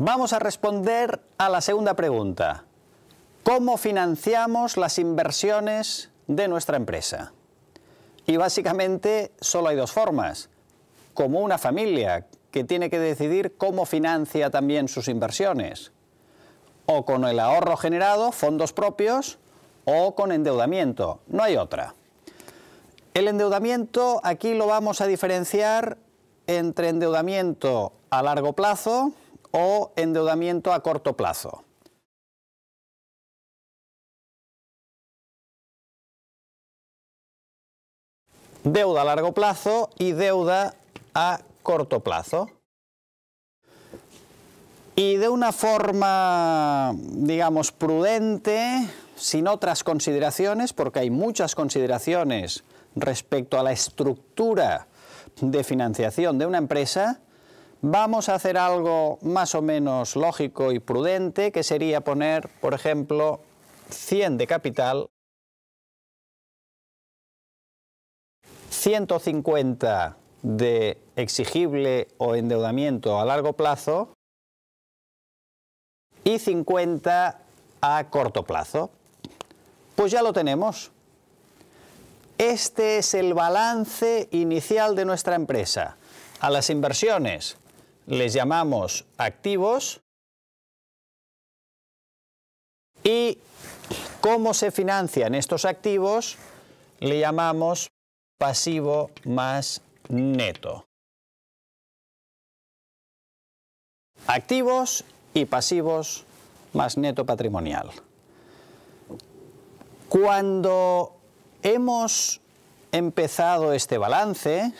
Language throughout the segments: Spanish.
Vamos a responder a la segunda pregunta. ¿Cómo financiamos las inversiones de nuestra empresa? Y básicamente solo hay dos formas. Como una familia que tiene que decidir cómo financia también sus inversiones. O con el ahorro generado, fondos propios, o con endeudamiento. No hay otra. El endeudamiento aquí lo vamos a diferenciar entre endeudamiento a largo plazo, o endeudamiento a corto plazo. Deuda a largo plazo y deuda a corto plazo. Y de una forma, digamos, prudente, sin otras consideraciones, porque hay muchas consideraciones respecto a la estructura de financiación de una empresa, vamos a hacer algo más o menos lógico y prudente, que sería poner, por ejemplo, 100 de capital, 150 de exigible o endeudamiento a largo plazo y 50 a corto plazo. Pues ya lo tenemos. Este es el balance inicial de nuestra empresa. A las inversiones les llamamos activos. Y cómo se financian estos activos le llamamos pasivo más neto. Activos y pasivos más neto patrimonial. Cuando hemos empezado este balance,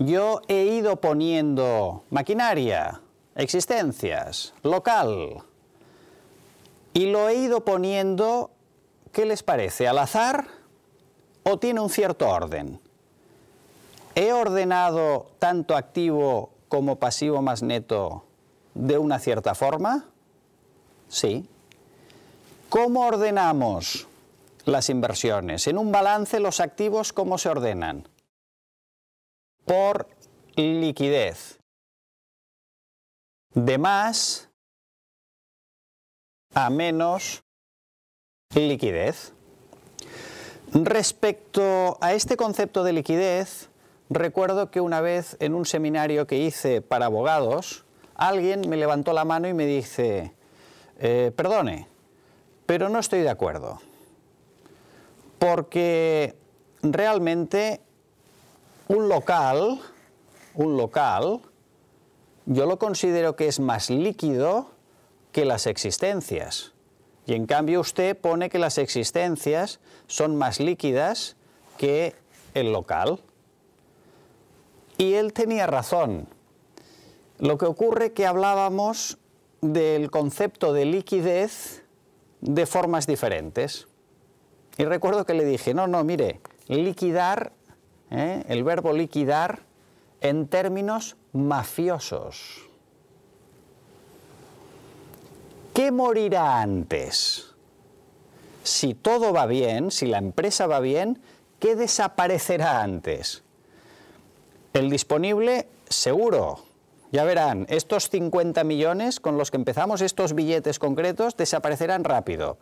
yo he ido poniendo maquinaria, existencias, local, y lo he ido poniendo, ¿qué les parece? ¿Al azar o tiene un cierto orden? ¿He ordenado tanto activo como pasivo más neto de una cierta forma? Sí. ¿Cómo ordenamos las inversiones? En un balance los activos, ¿cómo se ordenan? por liquidez. De más a menos liquidez. Respecto a este concepto de liquidez, recuerdo que una vez en un seminario que hice para abogados, alguien me levantó la mano y me dice, eh, perdone, pero no estoy de acuerdo, porque realmente un local, un local, yo lo considero que es más líquido que las existencias. Y en cambio usted pone que las existencias son más líquidas que el local. Y él tenía razón. Lo que ocurre que hablábamos del concepto de liquidez de formas diferentes. Y recuerdo que le dije, no, no, mire, liquidar ¿eh? el verbo liquidar en términos mafiosos. ¿Qué morirá antes? Si todo va bien, si la empresa va bien, ¿qué desaparecerá antes? El disponible, seguro. Ya verán, estos 50 millones con los que empezamos, estos billetes concretos, desaparecerán rápido.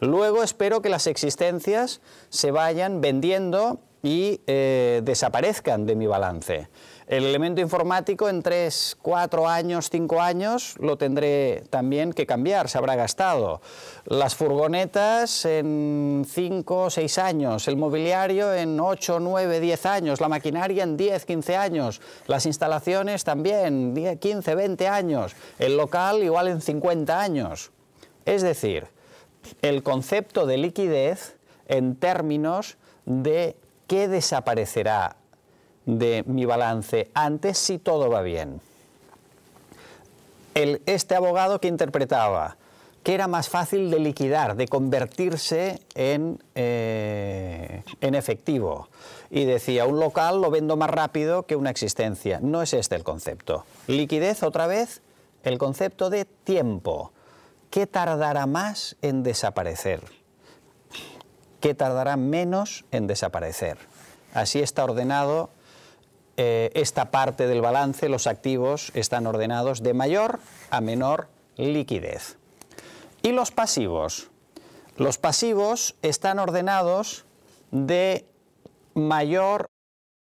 Luego espero que las existencias se vayan vendiendo y eh, desaparezcan de mi balance. El elemento informático en 3, 4 años, 5 años lo tendré también que cambiar, se habrá gastado. Las furgonetas en 5, 6 años, el mobiliario en 8, 9, 10 años, la maquinaria en 10, 15 años, las instalaciones también 10, 15, 20 años, el local igual en 50 años. Es decir, el concepto de liquidez en términos de ¿qué desaparecerá de mi balance antes si todo va bien? este abogado que interpretaba que era más fácil de liquidar, de convertirse en, eh, en efectivo. Y decía, un local lo vendo más rápido que una existencia. No es este el concepto. Liquidez, otra vez, el concepto de tiempo. ¿Qué tardará más en desaparecer? que tardará menos en desaparecer. Así está ordenado eh, esta parte del balance, los activos están ordenados de mayor a menor liquidez. ¿Y los pasivos? Los pasivos están ordenados de mayor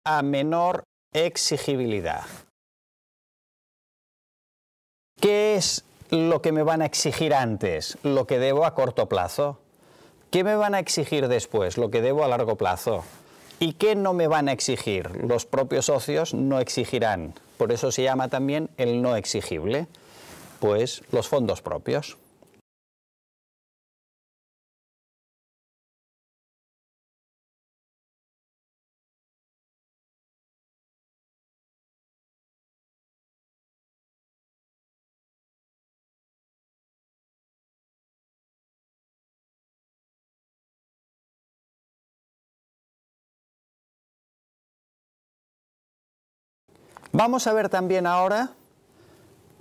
a menor exigibilidad. ¿Qué es lo que me van a exigir antes? Lo que debo a corto plazo. ¿Qué me van a exigir después? Lo que debo a largo plazo. ¿Y qué no me van a exigir? Los propios socios no exigirán. Por eso se llama también el no exigible. Pues los fondos propios. Vamos a ver también ahora,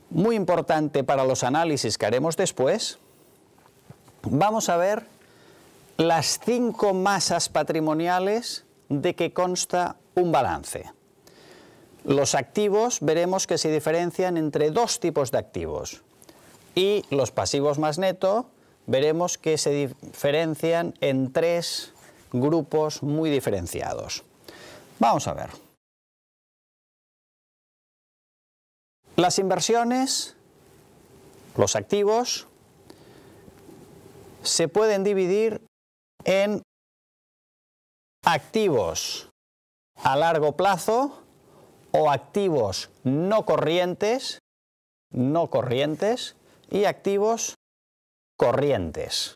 muy importante para los análisis que haremos después, vamos a ver las cinco masas patrimoniales de que consta un balance. Los activos veremos que se diferencian entre dos tipos de activos y los pasivos más neto veremos que se diferencian en tres grupos muy diferenciados. Vamos a ver. Las inversiones, los activos, se pueden dividir en activos a largo plazo o activos no corrientes, no corrientes y activos corrientes.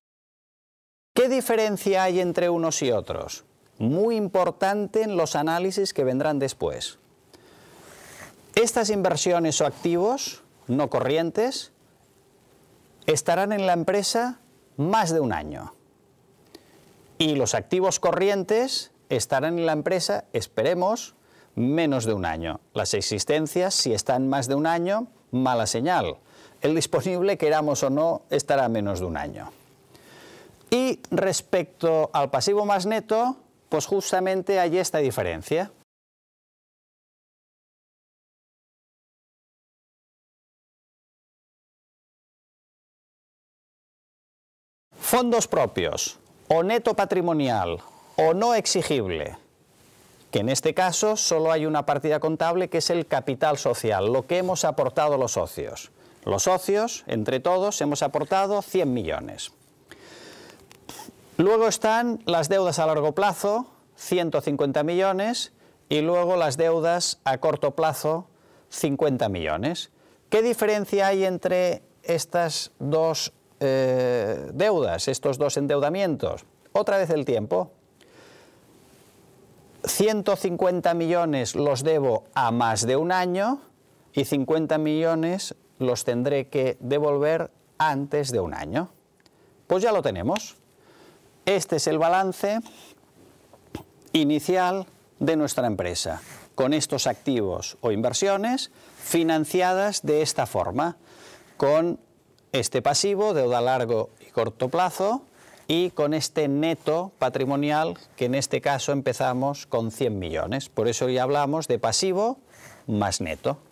¿Qué diferencia hay entre unos y otros? Muy importante en los análisis que vendrán después. Estas inversiones o activos no corrientes estarán en la empresa más de un año. Y los activos corrientes estarán en la empresa, esperemos, menos de un año. Las existencias, si están más de un año, mala señal. El disponible, queramos o no, estará menos de un año. Y respecto al pasivo más neto, pues justamente hay esta diferencia. Fondos propios o neto patrimonial o no exigible, que en este caso solo hay una partida contable que es el capital social, lo que hemos aportado los socios. Los socios, entre todos, hemos aportado 100 millones. Luego están las deudas a largo plazo, 150 millones, y luego las deudas a corto plazo, 50 millones. ¿Qué diferencia hay entre estas dos eh, deudas, estos dos endeudamientos, otra vez el tiempo. 150 millones los debo a más de un año y 50 millones los tendré que devolver antes de un año. Pues ya lo tenemos. Este es el balance inicial de nuestra empresa, con estos activos o inversiones financiadas de esta forma, con este pasivo, deuda largo y corto plazo, y con este neto patrimonial, que en este caso empezamos con 100 millones. Por eso hoy hablamos de pasivo más neto.